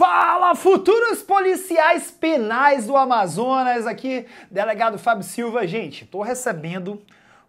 Fala, futuros policiais penais do Amazonas, aqui, delegado Fábio Silva. Gente, tô recebendo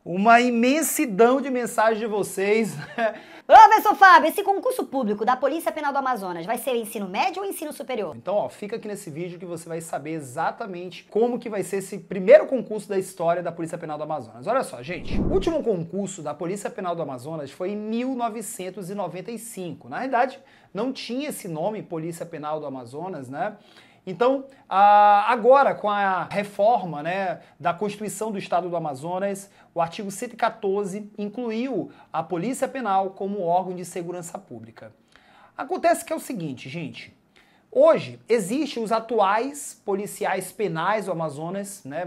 uma imensidão de mensagens de vocês. professor Fábio, esse concurso público da Polícia Penal do Amazonas vai ser ensino médio ou ensino superior? Então, ó, fica aqui nesse vídeo que você vai saber exatamente como que vai ser esse primeiro concurso da história da Polícia Penal do Amazonas. Olha só, gente, o último concurso da Polícia Penal do Amazonas foi em 1995. Na verdade, não tinha esse nome Polícia Penal do Amazonas, né? Então, agora com a reforma né, da Constituição do Estado do Amazonas, o artigo 114 incluiu a Polícia Penal como órgão de segurança pública. Acontece que é o seguinte, gente. Hoje existem os atuais policiais penais do Amazonas, né?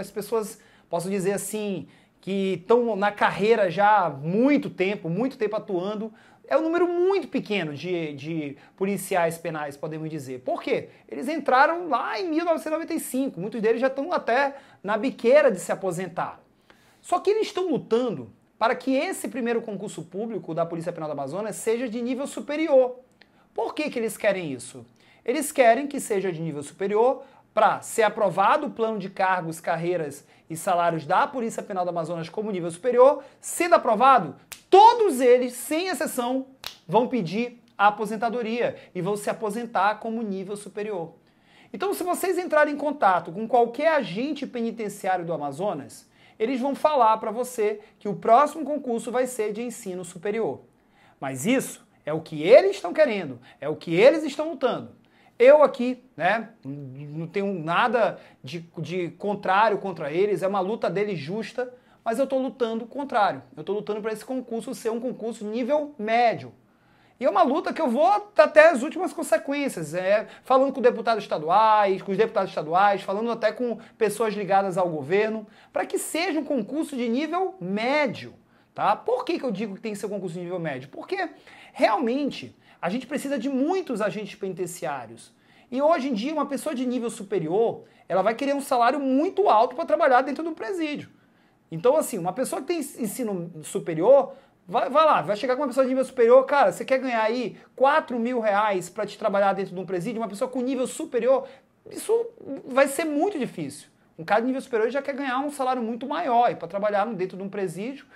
As pessoas, posso dizer assim, que estão na carreira já há muito tempo, muito tempo atuando. É um número muito pequeno de, de policiais penais, podemos dizer. Por quê? Eles entraram lá em 1995, muitos deles já estão até na biqueira de se aposentar. Só que eles estão lutando para que esse primeiro concurso público da Polícia Penal da Amazônia seja de nível superior. Por que, que eles querem isso? Eles querem que seja de nível superior para ser aprovado o plano de cargos, carreiras e salários da Polícia Penal do Amazonas como nível superior, sendo aprovado, todos eles, sem exceção, vão pedir a aposentadoria e vão se aposentar como nível superior. Então, se vocês entrarem em contato com qualquer agente penitenciário do Amazonas, eles vão falar para você que o próximo concurso vai ser de ensino superior. Mas isso é o que eles estão querendo, é o que eles estão lutando. Eu aqui, né? Não tenho nada de, de contrário contra eles, é uma luta deles justa, mas eu estou lutando o contrário. Eu estou lutando para esse concurso ser um concurso nível médio. E é uma luta que eu vou até as últimas consequências, é, falando com deputados estaduais, com os deputados estaduais, falando até com pessoas ligadas ao governo, para que seja um concurso de nível médio. Tá? Por que, que eu digo que tem que ser um concurso de nível médio? Porque realmente a gente precisa de muitos agentes penitenciários. E hoje em dia, uma pessoa de nível superior, ela vai querer um salário muito alto para trabalhar dentro do presídio. Então, assim, uma pessoa que tem ensino superior, vai, vai lá, vai chegar com uma pessoa de nível superior, cara, você quer ganhar aí 4 mil reais para te trabalhar dentro de um presídio, uma pessoa com nível superior, isso vai ser muito difícil. Um cara de nível superior já quer ganhar um salário muito maior para trabalhar dentro de um presídio.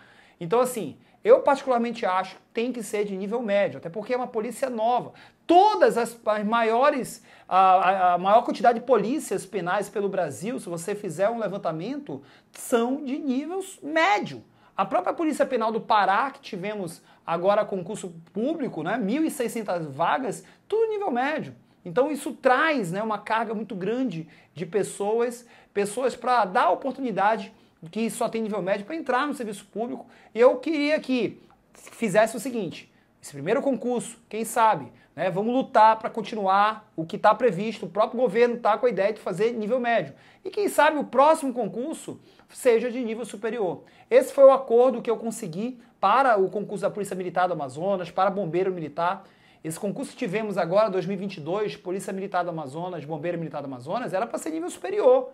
Então, assim, eu particularmente acho que tem que ser de nível médio, até porque é uma polícia nova todas as, maiores, a, a, maior quantidade de polícias penais pelo Brasil, se você fizer um levantamento, são de nível médio. A própria Polícia Penal do Pará, que tivemos agora concurso público, né, 1.600 vagas, tudo nível médio. Então isso traz né, uma carga muito grande de pessoas, pessoas para dar oportunidade que só tem nível médio para entrar no serviço público. e Eu queria que fizesse o seguinte: esse primeiro concurso, quem sabe, né? Vamos lutar para continuar o que está previsto. O próprio governo está com a ideia de fazer nível médio. E quem sabe o próximo concurso seja de nível superior. Esse foi o acordo que eu consegui para o concurso da Polícia Militar do Amazonas, para Bombeiro Militar. Esse concurso que tivemos agora, 2022, Polícia Militar do Amazonas, Bombeiro Militar do Amazonas, era para ser nível superior.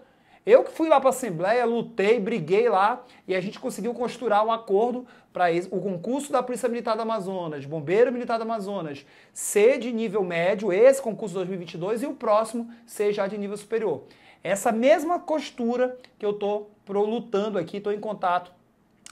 Eu que fui lá para a Assembleia, lutei, briguei lá e a gente conseguiu costurar um acordo para o concurso da Polícia Militar do Amazonas, Bombeiro Militar do Amazonas, ser de nível médio, esse concurso 2022 e o próximo ser já de nível superior. Essa mesma costura que eu estou lutando aqui, estou em contato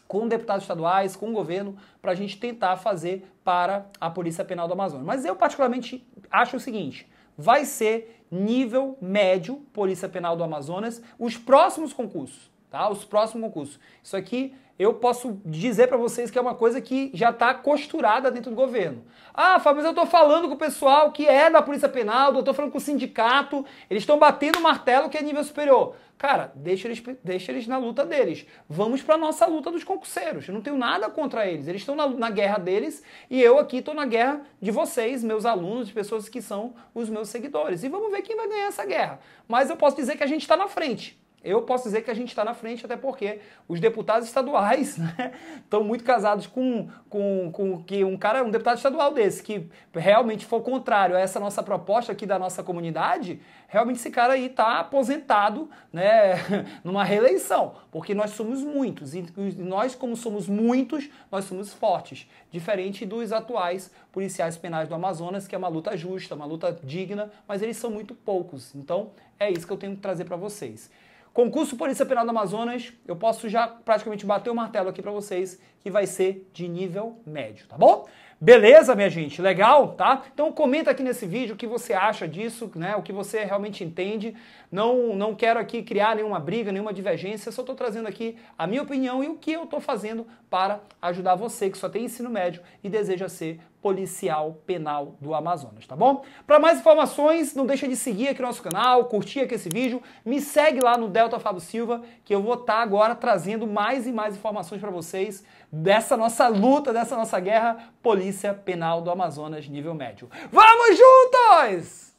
com deputados estaduais, com o governo, para a gente tentar fazer para a Polícia Penal do Amazonas. Mas eu, particularmente, acho o seguinte: vai ser nível médio Polícia Penal do Amazonas os próximos concursos tá? Os próximos concursos. Isso aqui eu posso dizer para vocês que é uma coisa que já está costurada dentro do governo. Ah, Fábio, mas eu estou falando com o pessoal que é da Polícia Penal, eu estou falando com o sindicato, eles estão batendo o martelo que é nível superior. Cara, deixa eles, deixa eles na luta deles. Vamos para nossa luta dos concurseiros. Eu não tenho nada contra eles. Eles estão na, na guerra deles e eu aqui estou na guerra de vocês, meus alunos, de pessoas que são os meus seguidores. E vamos ver quem vai ganhar essa guerra. Mas eu posso dizer que a gente está na frente. Eu posso dizer que a gente está na frente, até porque os deputados estaduais né, estão muito casados com, com, com que um cara, um deputado estadual desse, que realmente for contrário a essa nossa proposta aqui da nossa comunidade, realmente esse cara aí está aposentado né, numa reeleição, porque nós somos muitos. E nós, como somos muitos, nós somos fortes. Diferente dos atuais policiais penais do Amazonas, que é uma luta justa, uma luta digna, mas eles são muito poucos. Então, é isso que eu tenho que trazer para vocês. Concurso Polícia Penal do Amazonas, eu posso já praticamente bater o martelo aqui para vocês que vai ser de nível médio, tá bom? Beleza, minha gente? Legal, tá? Então comenta aqui nesse vídeo o que você acha disso, né? O que você realmente entende. Não não quero aqui criar nenhuma briga, nenhuma divergência, só estou trazendo aqui a minha opinião e o que eu estou fazendo para ajudar você que só tem ensino médio e deseja ser Policial Penal do Amazonas, tá bom? Para mais informações, não deixa de seguir aqui nosso canal, curtir aqui esse vídeo, me segue lá no Delta Fábio Silva, que eu vou estar tá agora trazendo mais e mais informações para vocês dessa nossa luta, dessa nossa guerra Polícia Penal do Amazonas nível médio. Vamos juntos!